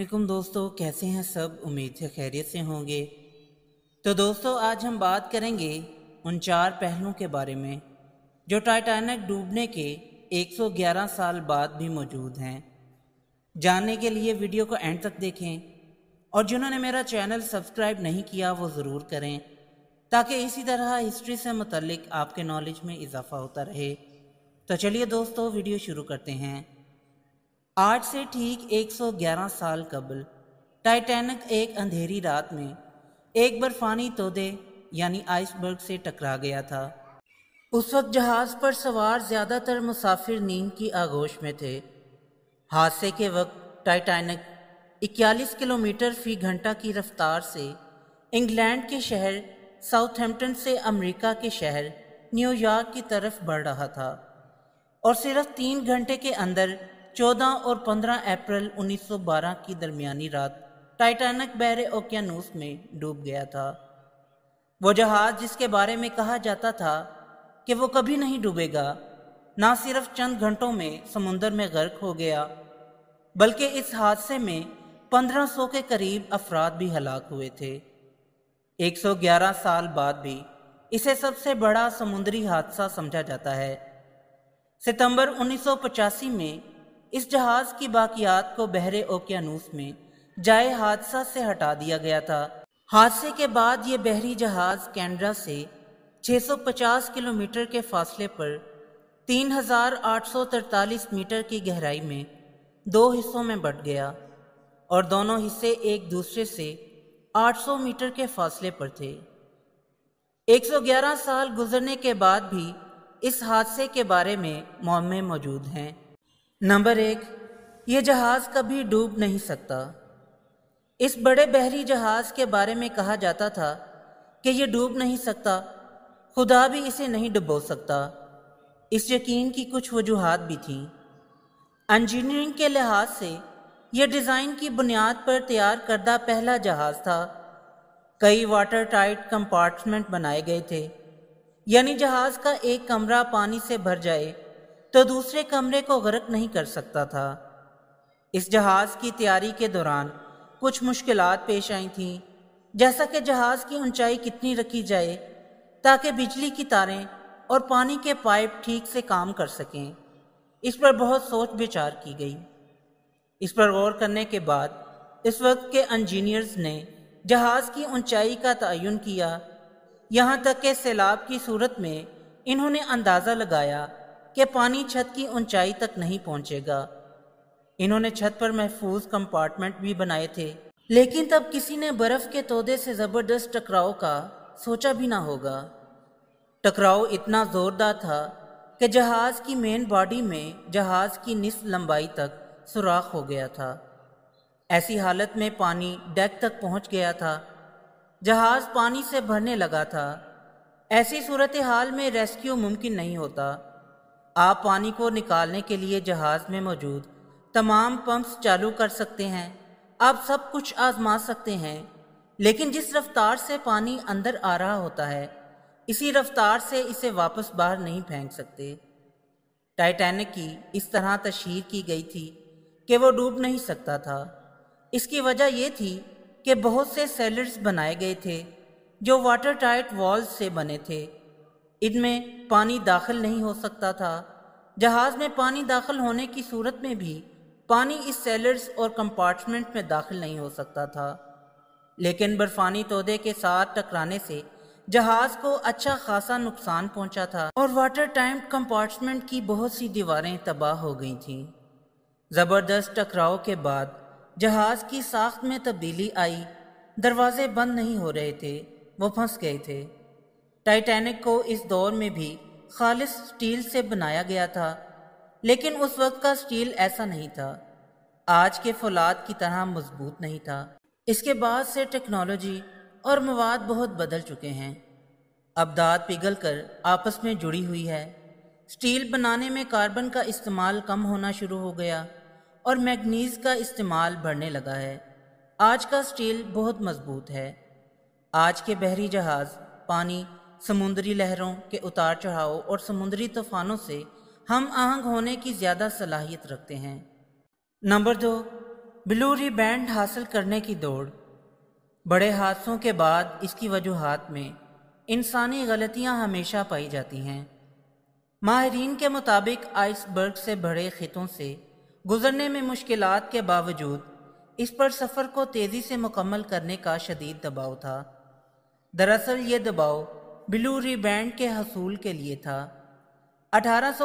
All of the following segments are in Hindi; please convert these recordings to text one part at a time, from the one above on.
वालेकुम दोस्तों कैसे हैं सब उम्मीद से खैरियत से होंगे तो दोस्तों आज हम बात करेंगे उन चार पहलुओं के बारे में जो टाइटैनिक डूबने के 111 साल बाद भी मौजूद हैं जानने के लिए वीडियो को एंड तक देखें और जिन्होंने मेरा चैनल सब्सक्राइब नहीं किया वो ज़रूर करें ताकि इसी तरह हिस्ट्री से मतलब आपके नॉलेज में इजाफा होता रहे तो चलिए दोस्तों वीडियो शुरू करते हैं आज से ठीक 111 साल कबल टाइटैनिक एक अंधेरी रात में एक बर्फानी तोदे यानी आइसबर्ग से टकरा गया था उस वक्त जहाज़ पर सवार ज़्यादातर मुसाफिर नींद की आगोश में थे हादसे के वक्त टाइटैनिक 41 किलोमीटर फी घंटा की रफ्तार से इंग्लैंड के शहर साउथहैम्पटन से अमेरिका के शहर न्यूयॉर्क की तरफ बढ़ रहा था और सिर्फ तीन घंटे के अंदर 14 और 15 अप्रैल 1912 की दरमियानी रात टाइटैनिक बहरे ओकियानूस में डूब गया था वो जहाज़ जिसके बारे में कहा जाता था कि वो कभी नहीं डूबेगा ना सिर्फ चंद घंटों में समुंदर में गर्क हो गया बल्कि इस हादसे में 1500 के करीब अफराद भी हलाक हुए थे 111 साल बाद भी इसे सबसे बड़ा समुद्री हादसा समझा जाता है सितंबर 1985 में इस जहाज की बाकियात को बहरे ओकियानूस में जाए हादसा से हटा दिया गया था हादसे के बाद ये बहरी जहाज कैनडा से 650 किलोमीटर के फासले पर 3,843 मीटर की गहराई में दो हिस्सों में बट गया और दोनों हिस्से एक दूसरे से 800 मीटर के फासले पर थे 111 साल गुजरने के बाद भी इस हादसे के बारे में मोमे मौजूद हैं नंबर एक ये जहाज़ कभी डूब नहीं सकता इस बड़े बहरी जहाज़ के बारे में कहा जाता था कि यह डूब नहीं सकता खुदा भी इसे नहीं डुबो सकता इस यकीन की कुछ वजूहत भी थी इंजीनियरिंग के लिहाज से यह डिज़ाइन की बुनियाद पर तैयार करदा पहला जहाज़ था कई वाटर टाइट कंपार्टमेंट बनाए गए थे यानी जहाज़ का एक कमरा पानी से भर जाए तो दूसरे कमरे को गर्क नहीं कर सकता था इस जहाज़ की तैयारी के दौरान कुछ मुश्किल पेश आई थीं जैसा कि जहाज़ की ऊंचाई कितनी रखी जाए ताकि बिजली की तारें और पानी के पाइप ठीक से काम कर सकें इस पर बहुत सोच विचार की गई इस पर गौर करने के बाद इस वक्त के इंजीनियर्स ने जहाज़ की ऊंचाई का तयन किया यहाँ तक के सैलाब की सूरत में इन्होंने अंदाज़ा लगाया कि पानी छत की ऊंचाई तक नहीं पहुंचेगा इन्होंने छत पर महफूज कंपार्टमेंट भी बनाए थे लेकिन तब किसी ने बर्फ़ के तोदे से ज़बरदस्त टकराव का सोचा भी ना होगा टकराव इतना ज़ोरदार था कि जहाज़ की मेन बॉडी में जहाज़ की निस लंबाई तक सुराख हो गया था ऐसी हालत में पानी डेक तक पहुंच गया था जहाज़ पानी से भरने लगा था ऐसी सूरत हाल में रेस्क्यू मुमकिन नहीं होता आप पानी को निकालने के लिए जहाज़ में मौजूद तमाम पंप्स चालू कर सकते हैं आप सब कुछ आजमा सकते हैं लेकिन जिस रफ्तार से पानी अंदर आ रहा होता है इसी रफ्तार से इसे वापस बाहर नहीं फेंक सकते टाइटैनिक की इस तरह तशहर की गई थी कि वो डूब नहीं सकता था इसकी वजह यह थी कि बहुत से सेलर्स बनाए गए थे जो वाटर टाइट वॉल्स से बने थे इनमें पानी दाखिल नहीं हो सकता था जहाज़ में पानी दाखिल होने की सूरत में भी पानी इस सेलर्स और कंपार्टमेंट में दाखिल नहीं हो सकता था लेकिन बर्फानी तोदे के साथ टकराने से जहाज को अच्छा खासा नुकसान पहुंचा था और वाटर टाइम कंपार्टमेंट की बहुत सी दीवारें तबाह हो गई थीं ज़बरदस्त टकराव के बाद जहाज की साख्त में तब्दीली आई दरवाजे बंद नहीं हो रहे थे वो फंस गए थे टाइटैनिक को इस दौर में भी खालिश स्टील से बनाया गया था लेकिन उस वक्त का स्टील ऐसा नहीं था आज के फौलाद की तरह मजबूत नहीं था इसके बाद से टेक्नोलॉजी और मवाद बहुत बदल चुके हैं अब दाद पिघल कर आपस में जुड़ी हुई है स्टील बनाने में कार्बन का इस्तेमाल कम होना शुरू हो गया और मैगनीज का इस्तेमाल बढ़ने लगा है आज का स्टील बहुत मजबूत है आज के बहरी जहाज़ पानी समुद्री लहरों के उतार चढ़ाव और समुद्री तूफानों से हम आहंग होने की ज़्यादा सलाहियत रखते हैं नंबर दो ब्लूरी बैंड हासिल करने की दौड़ बड़े हादसों के बाद इसकी वजूहत में इंसानी गलतियां हमेशा पाई जाती हैं माहरीन के मुताबिक आइसबर्ग से भरे खितों से गुजरने में मुश्किल के बावजूद इस पर सफ़र को तेज़ी से मुकम्मल करने का शदीद दबाव था दरअसल ये दबाव ब्लू रिबैंड के हसूल के लिए था अठारह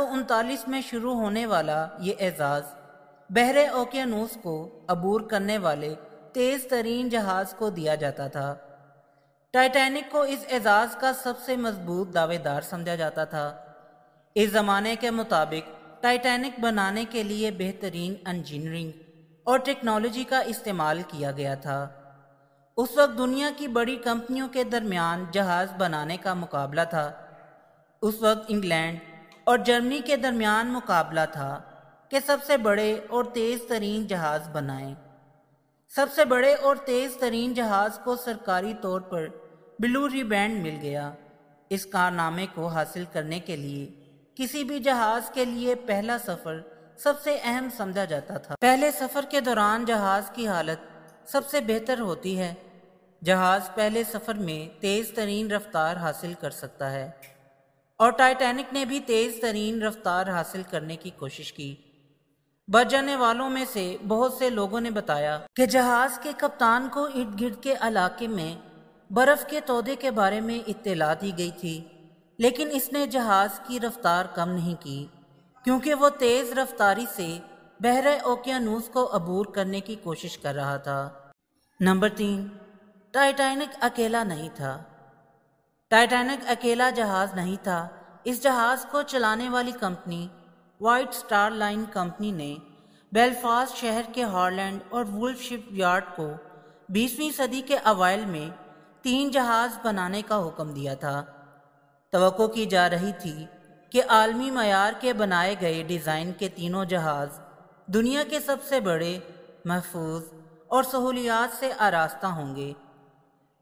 में शुरू होने वाला ये एजाज़ बहरे ओकियानूस को अबूर करने वाले तेज़ तरीन जहाज़ को दिया जाता था टाइटैनिक को इस एजाज़ का सबसे मजबूत दावेदार समझा जाता था इस ज़माने के मुताबिक टाइटैनिक बनाने के लिए बेहतरीन इंजीनियरिंग और टेक्नोलॉजी का इस्तेमाल किया गया था उस वक्त दुनिया की बड़ी कंपनियों के दरमियान जहाज़ बनाने का मुकाबला था उस वक्त इंग्लैंड और जर्मनी के दरमियान मुकाबला था कि सबसे बड़े और तेज़ तरीन जहाज़ बनाएं सबसे बड़े और तेज़ तरीन जहाज़ को सरकारी तौर पर ब्लू रिबैंड मिल गया इस कारनामे को हासिल करने के लिए किसी भी जहाज़ के लिए पहला सफ़र सबसे अहम समझा जाता था पहले सफ़र के दौरान जहाज़ की हालत सबसे बेहतर होती है जहाज़ पहले सफ़र में तेज़ तरीन रफ्तार हासिल कर सकता है और टाइटैनिक ने भी तेज़ तरीन रफ्तार हासिल करने की कोशिश की बच जाने वालों में से बहुत से लोगों ने बताया कि जहाज़ के कप्तान को इर्द गिर्द के इलाके में बर्फ़ के तोदे के बारे में इत्तला दी गई थी लेकिन इसने जहाज़ की रफ्तार कम नहीं की क्योंकि वो तेज़ रफ्तारी से बहरे ओकियानूस को अबूर करने की कोशिश कर रहा था नंबर तीन टाइटैनिक अकेला नहीं था टाइटैनिक अकेला जहाज नहीं था इस जहाज को चलाने वाली company White Star Line company ने बेलफास्ट शहर के हॉलैंड और वुल्फ शिप यार्ड को 20वीं सदी के अवाइल में तीन जहाज बनाने का हुक्म दिया था तो की जा रही थी कि आलमी मैार के बनाए गए डिज़ाइन के तीनों जहाज दुनिया के सबसे बड़े महफूज और सहूलियात से आरास्ता होंगे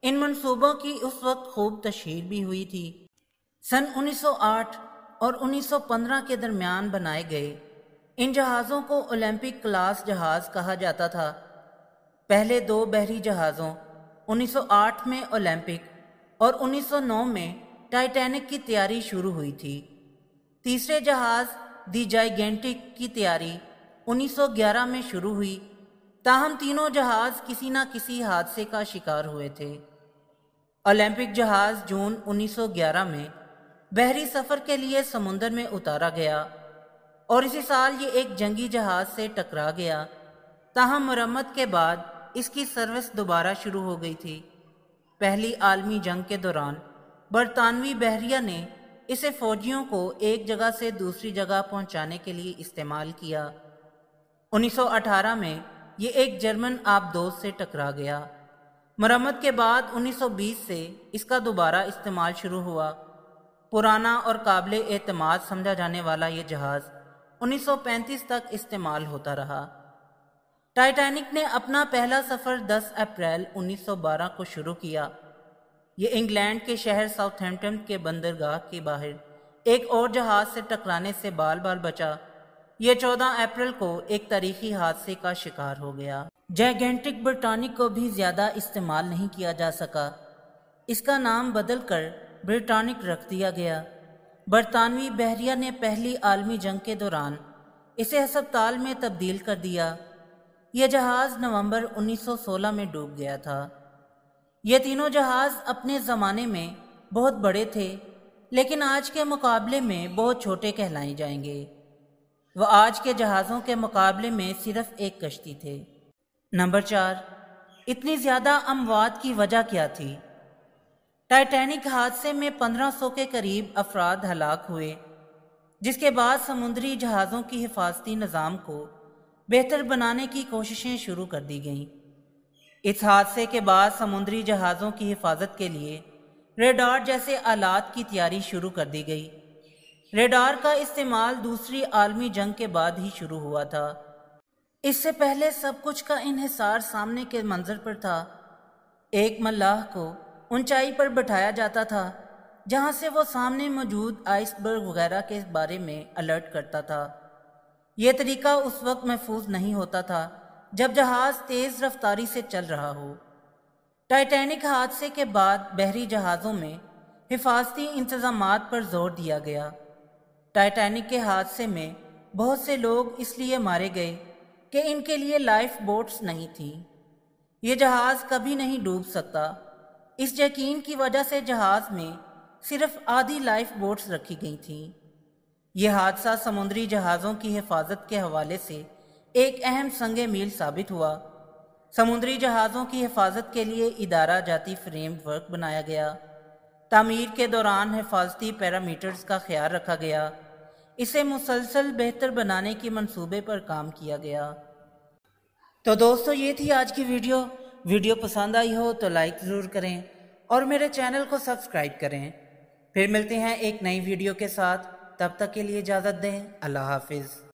इन मनसूबों की उस वक्त खूब तशहर भी हुई थी सन 1908 और 1915 के दरमियान बनाए गए इन जहाज़ों को ओलंपिक क्लास जहाज़ कहा जाता था पहले दो बहरी जहाज़ों 1908 में ओलंपिक और 1909 में टाइटैनिक की तैयारी शुरू हुई थी तीसरे जहाज़ दी जाइगेंटिक की तैयारी 1911 में शुरू हुई ताहम तीनों जहाज़ किसी न किसी हादसे का शिकार हुए थे ओलंपिक जहाज़ जून 1911 में बहरी सफ़र के लिए समुंदर में उतारा गया और इसी साल ये एक जंगी जहाज़ से टकरा गया ताहम मरम्मत के बाद इसकी सर्विस दोबारा शुरू हो गई थी पहली आलमी जंग के दौरान बरतानवी बहरिया ने इसे फ़ौजियों को एक जगह से दूसरी जगह पहुंचाने के लिए इस्तेमाल किया 1918 में ये एक जर्मन आबदोज से टकरा गया मरम्मत के बाद 1920 से इसका दोबारा इस्तेमाल शुरू हुआ पुराना और काबिल एतमाद समझा जाने वाला ये जहाज़ 1935 तक इस्तेमाल होता रहा टाइटैनिक ने अपना पहला सफ़र 10 अप्रैल 1912 को शुरू किया ये इंग्लैंड के शहर साउथहैम्पटन के बंदरगाह के बाहर एक और जहाज़ से टकराने से बाल बाल बचा ये 14 अप्रैल को एक तारीखी हादसे का शिकार हो गया जैगेंटिक ब्रिटानिक को भी ज़्यादा इस्तेमाल नहीं किया जा सका इसका नाम बदल कर ब्रिटानिक रख दिया गया बरतानवी बहरिया ने पहली आलमी जंग के दौरान इसे अस्पताल में तब्दील कर दिया यह जहाज़ नवंबर 1916 में डूब गया था ये तीनों जहाज़ अपने ज़माने में बहुत बड़े थे लेकिन आज के मुकाबले में बहुत छोटे कहलाए जाएंगे वह आज के जहाज़ों के मुकाबले में सिर्फ एक कश्ती थे नंबर चार इतनी ज़्यादा अमवाद की वजह क्या थी टाइटैनिक हादसे में 1500 के करीब अफराद हलाक हुए जिसके बाद समुद्री जहाज़ों की हिफाजती निज़ाम को बेहतर बनाने की कोशिशें शुरू कर दी गईं इस हादसे के बाद समुद्री जहाज़ों की हिफाजत के लिए रेडार जैसे आलात की तैयारी शुरू कर दी गई रेडार का इस्तेमाल दूसरी आलमी जंग के बाद ही शुरू हुआ था इससे पहले सब कुछ का इन्हिसार सामने के मंजर पर था एक मल्लाह को ऊंचाई पर बैठाया जाता था जहां से वो सामने मौजूद आइसबर्ग वगैरह के बारे में अलर्ट करता था यह तरीका उस वक्त महफूज नहीं होता था जब जहाज़ तेज़ रफ्तारी से चल रहा हो टाइटैनिक हादसे के बाद बहरी जहाज़ों में हिफाजती इंतजाम पर जोर दिया गया टाइटैनिक के हादसे में बहुत से लोग इसलिए मारे गए कि इनके लिए लाइफ बोट्स नहीं थी ये जहाज़ कभी नहीं डूब सकता इस यकीन की वजह से जहाज़ में सिर्फ आधी लाइफ बोट्स रखी गई थी यह हादसा समुद्री जहाज़ों की हिफाजत के हवाले से एक अहम संग मील साबित हुआ समुद्री जहाज़ों की हिफाजत के लिए इदारा जाती फ्रेम वर्क बनाया गया तमीर के दौरान हिफाजती पैरामीटर्स का ख्याल रखा गया इसे मुसलसल बेहतर बनाने के मंसूबे पर काम किया गया तो दोस्तों ये थी आज की वीडियो वीडियो पसंद आई हो तो लाइक ज़रूर करें और मेरे चैनल को सब्सक्राइब करें फिर मिलते हैं एक नई वीडियो के साथ तब तक के लिए इजाज़त दें अल्लाह हाफिज़